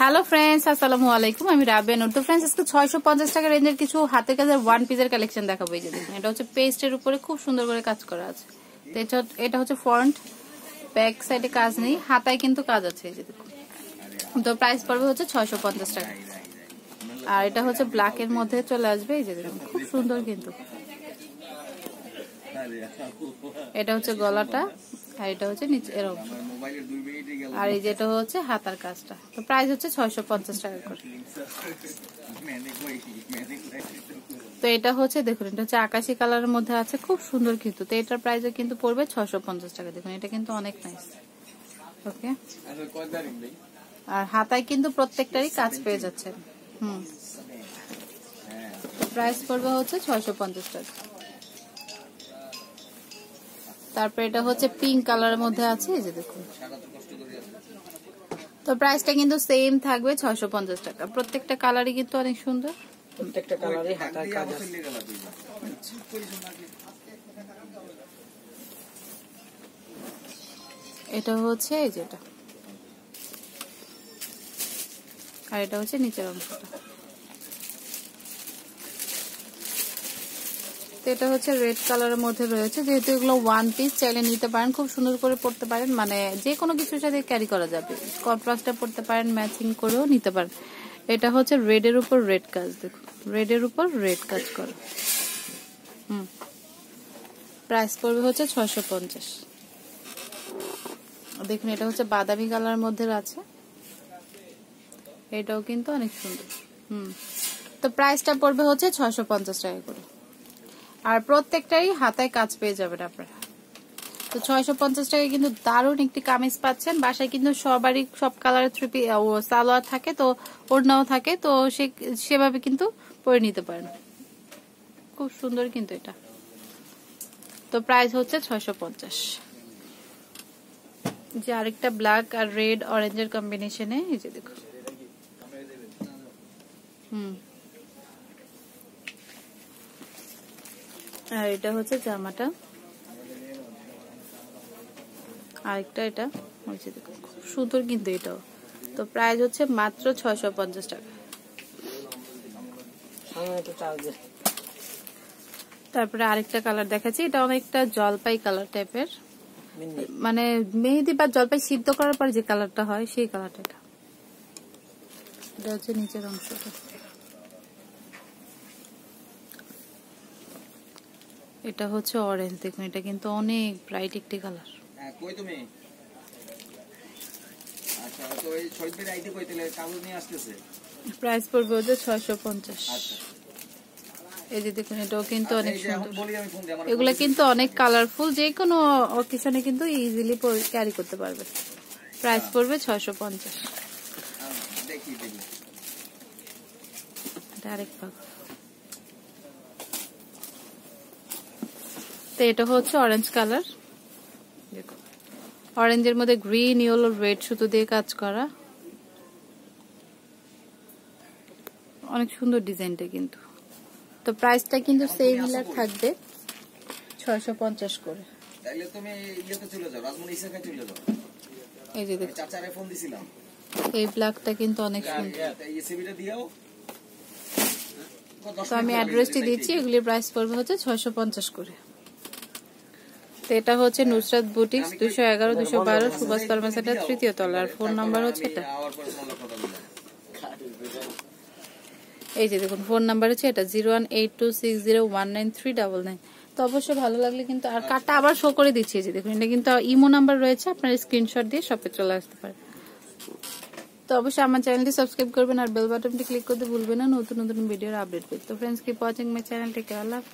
Hello friends আসসালামু আলাইকুম আমি রাবেন তো ফ্রেন্ডস আজকে ছয়শো পঞ্চাশ টাকা রেঞ্জের কিছু হাতের কাজের ওয়ান পিসের কালেকশন দেখাবো এই যে এটা হচ্ছে পেস্টের উপরে খুব সুন্দর করে কাজ করা আছে তো এটা হচ্ছে ফ্রন্ট ব্যাক সাইডে কাজ নেই হাতায় কিন্তু কাজ আছে এই যে তো প্রাইস পড়বে হচ্ছে ছয়শো পঞ্চাশ টাকা আর এটা হচ্ছে ব্ল্যাকের মধ্যে চলে আসবে এই যে খুব সুন্দর কিন্তু এটা হচ্ছে গলাটা আর এটা হচ্ছে নিচে এরকম আর এই যেটা হচ্ছে হাতার কাজটা তো প্রাইস হচ্ছে ছয়শো পঞ্চাশ টাকা করে তো এটা হচ্ছে দেখুন এটা হচ্ছে আকাশি কালারের মধ্যে আছে খুব সুন্দর কিন্তু তো এটার প্রাইসও কিন্তু পড়বে ছয়শো পঞ্চাশ টাকা দেখুন এটা কিন্তু অনেক নাইস ওকে আর হাতায় কিন্তু প্রত্যেকটারই কাজ পেয়ে যাচ্ছে হুম তো প্রাইস পড়বে হচ্ছে ছয়শো পঞ্চাশ টাকা তারপরে এটা হচ্ছে পিঙ্ক কালারের মধ্যে আছে এই যে দেখুন তো প্রাইসটা কিন্তু সেম থাকবে ছয়শো পঞ্চাশ টাকা প্রত্যেকটা কালারই কিন্তু অনেক সুন্দর প্রত্যেকটা কালারই হাতার কাজ আছে এটা হচ্ছে এই যেটা আর এটা হচ্ছে নিচের অংশটা তো এটা হচ্ছে রেড কালারের মধ্যে রয়েছে যেহেতু এগুলো ওয়ান পিস চাইলে নিতে পারেন খুব সুন্দর করে পড়তে পারেন মানে যে কোনো কিছুর সাথে ক্যারি করা যাবে কন্ট্রাস্টটা পড়তে পারেন ম্যাচিং করেও নিতে পারেন এটা হচ্ছে রেডের উপর রেড কাজ দেখুন রেডের উপর রেড কাজ করে হুম প্রাইস পড়বে হচ্ছে ছয়শো পঞ্চাশ দেখুন এটা হচ্ছে বাদামি কালার মধ্যে আছে এটাও কিন্তু অনেক সুন্দর হুম তো প্রাইসটা পড়বে হচ্ছে ছয়শো পঞ্চাশ টাকা করে আর প্রত্যেকটাই হাতায় কাজ পেয়ে যাবেন আপনারা তো ছয়শো পঞ্চাশ টাকায় কিন্তু দারুণ একটি কামিজ পাচ্ছেন বাসায় কিন্তু সবারই সব কালারের থ্রিপি সালোয়ার থাকে তো ওড়নাও থাকে তো সে সেভাবে কিন্তু পরে নিতে পারেন খুব সুন্দর কিন্তু এটা তো প্রাইস হচ্ছে ছয়শো পঞ্চাশ যে আরেকটা ব্ল্যাক আর রেড অরেঞ্জের কম্বিনেশনে এই যে দেখো হুম আর এটা হচ্ছে জামাটা আরেকটা এটা হয়েছে খুব সুন্দর কিন্তু এটাও তো প্রাইস হচ্ছে মাত্র ছয়শো পঞ্চাশ টাকা হ্যাঁ, তারপরে আরেকটা কালার দেখাচ্ছি এটা অনেকটা জলপাই কালার টাইপের মানে মেহেদি বা জলপাই সিদ্ধ করার পর যে কালারটা হয় সেই কালারটা এটা হচ্ছে নিচের অংশটা এটা হচ্ছে অরেঞ্জ দেখুন এটা কিন্তু অনেক ব্রাইট একটি কালার হ্যাঁ, কই তুমি আচ্ছা তো এই কই তাহলে কাগজ নিয়ে আসতেছে প্রাইস পড়বে হচ্ছে 650 আচ্ছা এই যে দেখুন এটাও কিন্তু আচ্ছা, অনেক সুন্দর এগুলো কিন্তু অনেক কালারফুল যে কোনো অকেশনে কিন্তু ইজিলি ক্যারি করতে পারবে প্রাইস আচ্ছা। পড়বে 650 আচ্ছা, দেখি দেখি আরেক তো এটা হচ্ছে অরেঞ্জ কালার দেখো অরেঞ্জের মধ্যে গ্রিন ইয়েলো রেড সুতো দিয়ে কাজ করা অনেক সুন্দর ডিজাইনটা কিন্তু তো প্রাইসটা কিন্তু ইলার থাকবে ছয়শো পঞ্চাশ করে এই যে এই ব্ল্যাকটা কিন্তু অনেক সুন্দর তো আমি অ্যাড্রেসটি দিচ্ছি এগুলির প্রাইস পড়বে হচ্ছে ছয়শো পঞ্চাশ করে তো এটা হচ্ছে নুসরাত বুটিক্স দুশো এগারো দুশো বারো সুভাষ ফার্মাসিটা তৃতীয় তলার ফোন নাম্বার হচ্ছে এটা এই যে দেখুন ফোন নাম্বার হচ্ছে এটা zero one eight two six zero one nine three double nine তো অবশ্যই ভালো লাগলে কিন্তু আর কার্ডটা আবার শো করে দিচ্ছি যে দেখুন এটা কিন্তু ইমো নাম্বার রয়েছে আপনার স্ক্রিনশট দিয়ে শপে চলে আসতে পারে তো অবশ্যই আমার চ্যানেলটি সাবস্ক্রাইব করবেন আর বেল বাটনটি ক্লিক করতে ভুলবেন না নতুন নতুন ভিডিওর আপডেট পেতে তো ফ্রেন্ডস কিপ ওয়াচিং মাই চ্যানেলটিকে আল্লাহ